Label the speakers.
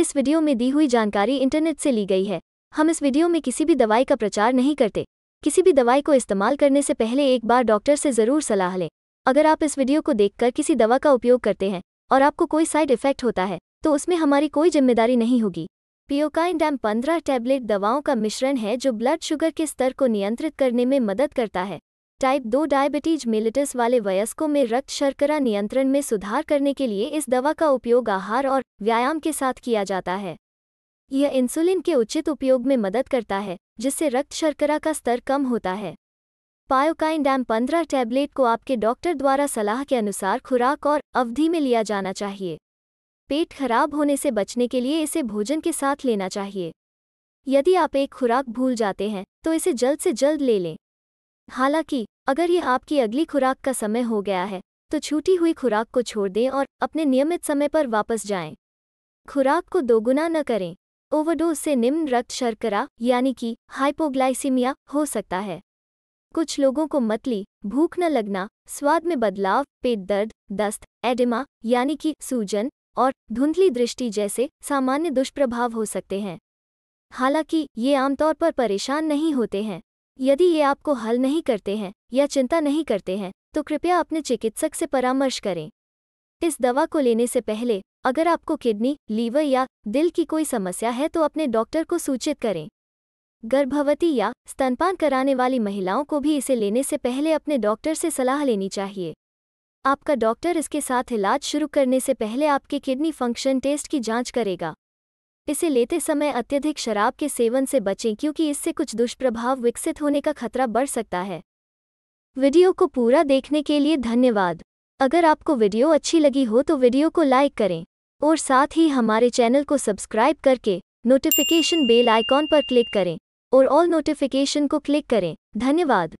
Speaker 1: इस वीडियो में दी हुई जानकारी इंटरनेट से ली गई है हम इस वीडियो में किसी भी दवाई का प्रचार नहीं करते किसी भी दवाई को इस्तेमाल करने से पहले एक बार डॉक्टर से ज़रूर सलाह लें अगर आप इस वीडियो को देखकर किसी दवा का उपयोग करते हैं और आपको कोई साइड इफेक्ट होता है तो उसमें हमारी कोई जिम्मेदारी नहीं होगी पियोकाइन डैम पंद्रह टैबलेट दवाओं का मिश्रण है जो ब्लड शुगर के स्तर को नियंत्रित करने में मदद करता है टाइप दो डायबिटीज मिलिटस वाले वयस्कों में रक्त शर्करा नियंत्रण में सुधार करने के लिए इस दवा का उपयोग आहार और व्यायाम के साथ किया जाता है यह इंसुलिन के उचित उपयोग में मदद करता है जिससे रक्त शर्करा का स्तर कम होता है पायोकाइन डैम पंद्रह टैबलेट को आपके डॉक्टर द्वारा सलाह के अनुसार खुराक और अवधि में लिया जाना चाहिए पेट खराब होने से बचने के लिए इसे भोजन के साथ लेना चाहिए यदि आप एक खुराक भूल जाते हैं तो इसे जल्द से जल्द ले लें हालांकि अगर ये आपकी अगली खुराक का समय हो गया है तो छूटी हुई खुराक को छोड़ दें और अपने नियमित समय पर वापस जाएं। खुराक को दोगुना न करें ओवरडोज से निम्न रक्त शर्करा यानी कि हाइपोग्लाइसीमिया हो सकता है कुछ लोगों को मतली भूख न लगना स्वाद में बदलाव पेट दर्द दस्त एडिमा यानी कि सूजन और धुंधली दृष्टि जैसे सामान्य दुष्प्रभाव हो सकते हैं हालांकि ये आमतौर पर परेशान नहीं होते हैं यदि ये आपको हल नहीं करते हैं या चिंता नहीं करते हैं तो कृपया अपने चिकित्सक से परामर्श करें इस दवा को लेने से पहले अगर आपको किडनी लीवर या दिल की कोई समस्या है तो अपने डॉक्टर को सूचित करें गर्भवती या स्तनपान कराने वाली महिलाओं को भी इसे लेने से पहले अपने डॉक्टर से सलाह लेनी चाहिए आपका डॉक्टर इसके साथ इलाज शुरू करने से पहले आपके किडनी फंक्शन टेस्ट की जांच करेगा इसे लेते समय अत्यधिक शराब के सेवन से बचें क्योंकि इससे कुछ दुष्प्रभाव विकसित होने का खतरा बढ़ सकता है वीडियो को पूरा देखने के लिए धन्यवाद अगर आपको वीडियो अच्छी लगी हो तो वीडियो को लाइक करें और साथ ही हमारे चैनल को सब्सक्राइब करके नोटिफिकेशन बेल आइकॉन पर क्लिक करें और ऑल नोटिफिकेशन को क्लिक करें धन्यवाद